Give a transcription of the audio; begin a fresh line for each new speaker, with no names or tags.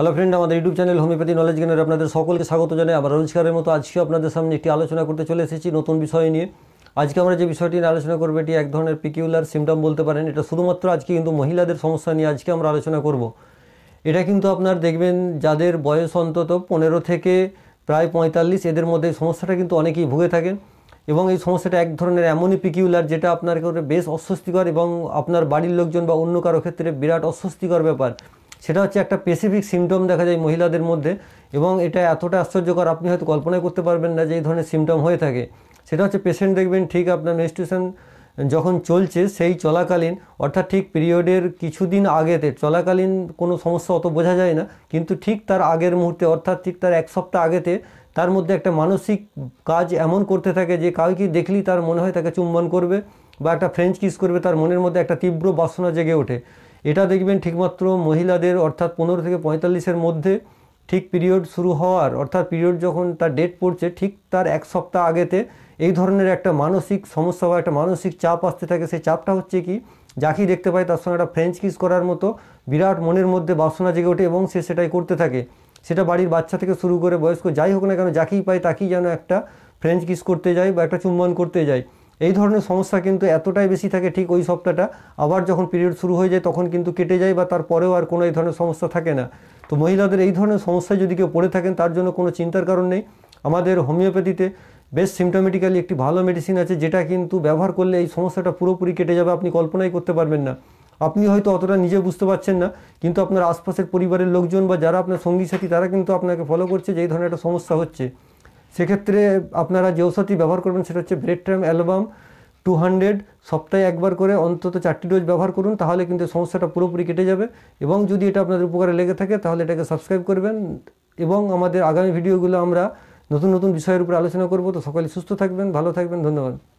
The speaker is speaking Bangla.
হ্যালো ফ্রেন্ড আমাদের ইউটিউব চ্যানেল হোমিওপ্যাথি নলেজ জ্ঞানের আপনাদের সকলকে স্বাগত জানাই আবার রোজগারের মতো আজকেও আপনাদের সামনে একটি আলোচনা করতে চলে এসেছি নতুন বিষয় নিয়ে আজকে আমরা যে বিষয়টি নিয়ে আলোচনা করবো এটি এক ধরনের পিকিউলার সিমটম বলতে পারেন এটা শুধুমাত্র আজকে কিন্তু মহিলাদের সমস্যা নিয়ে আজকে আমরা আলোচনা করব এটা কিন্তু আপনার দেখবেন যাদের বয়স অন্তত পনেরো থেকে প্রায় পঁয়তাল্লিশ এদের মধ্যে সমস্যাটা কিন্তু অনেকেই ভুগে থাকেন এবং এই সমস্যাটা এক ধরনের এমনই পিকিউলার যেটা আপনার বেশ অস্বস্তিকর এবং আপনার বাড়ির লোকজন বা অন্য কারো ক্ষেত্রে বিরাট অস্বস্তিকর ব্যাপার সেটা হচ্ছে একটা স্পেসিফিক সিমটম দেখা যায় মহিলাদের মধ্যে এবং এটা এতটা আশ্চর্যকর আপনি হয়তো কল্পনাই করতে পারবেন না যে এই ধরনের সিমটম হয়ে থাকে সেটা হচ্ছে পেশেন্ট দেখবেন ঠিক আপনার মেস্টুশন যখন চলছে সেই চলাকালীন অর্থাৎ ঠিক পিরিয়ডের কিছুদিন আগেতে চলাকালীন কোনো সমস্যা অত বোঝা যায় না কিন্তু ঠিক তার আগের মুহূর্তে অর্থাৎ ঠিক তার এক সপ্তাহ আগেতে তার মধ্যে একটা মানসিক কাজ এমন করতে থাকে যে কাউকে দেখলেই তার মনে হয় তাকে চুম্বন করবে বা একটা ফ্রেঞ্চ কিস করবে তার মনের মধ্যে একটা তীব্র বাসনা জেগে ওঠে এটা দেখবেন ঠিকমাত্র মহিলাদের অর্থাৎ পনেরো থেকে পঁয়তাল্লিশের মধ্যে ঠিক পিরিয়ড শুরু হওয়ার অর্থাৎ পিরিয়ড যখন তার ডেট পড়ছে ঠিক তার এক সপ্তাহ আগেতে এই ধরনের একটা মানসিক সমস্যা বা একটা মানসিক চাপ আসতে থাকে সেই চাপটা হচ্ছে কি যাকেই দেখতে পায় তার সঙ্গে একটা ফ্রেঞ্চ কিস করার মতো বিরাট মনের মধ্যে বাসনা জেগে ওঠে এবং সে সেটাই করতে থাকে সেটা বাড়ির বাচ্চা থেকে শুরু করে বয়স্ক যাই হোক না কেন যাকেই পায় তাকেই যেন একটা ফ্রেঞ্চ কিস করতে যায় বা একটা চুম্বন করতে যায় এই ধরনের সমস্যা কিন্তু এতটাই বেশি থাকে ঠিক ওই সপ্তাহটা আবার যখন পিরিয়ড শুরু হয়ে যায় তখন কিন্তু কেটে যায় বা তারপরেও আর কোনো এই ধরনের সমস্যা থাকে না তো মহিলাদের এই ধরনের সমস্যায় যদি কেউ পড়ে থাকেন তার জন্য কোনো চিন্তার কারণ নেই আমাদের হোমিওপ্যাথিতে বেশ সিমটোমেটিক্যালি একটি ভালো মেডিসিন আছে যেটা কিন্তু ব্যবহার করলে এই সমস্যাটা পুরোপুরি কেটে যাবে আপনি কল্পনাই করতে পারবেন না আপনি হয়তো অতটা নিজে বুঝতে পারছেন না কিন্তু আপনার আশপাশের পরিবারের লোকজন বা যারা আপনার সঙ্গী সাথী তারা কিন্তু আপনাকে ফলো করছে যে এই ধরনের একটা সমস্যা হচ্ছে সেক্ষেত্রে আপনারা যে ওষুধটি ব্যবহার করবেন সেটা হচ্ছে ট্রাম অ্যালবাম টু হান্ড্রেড সপ্তাহে একবার করে অন্তত চারটি ডোজ ব্যবহার করুন তাহলে কিন্তু সমস্যাটা পুরোপুরি কেটে যাবে এবং যদি এটা আপনাদের উপকারে লেগে থাকে তাহলে এটাকে সাবস্ক্রাইব করবেন এবং আমাদের আগামী ভিডিওগুলো আমরা নতুন নতুন বিষয়ের উপরে আলোচনা করব তো সকলে সুস্থ থাকবেন ভালো থাকবেন ধন্যবাদ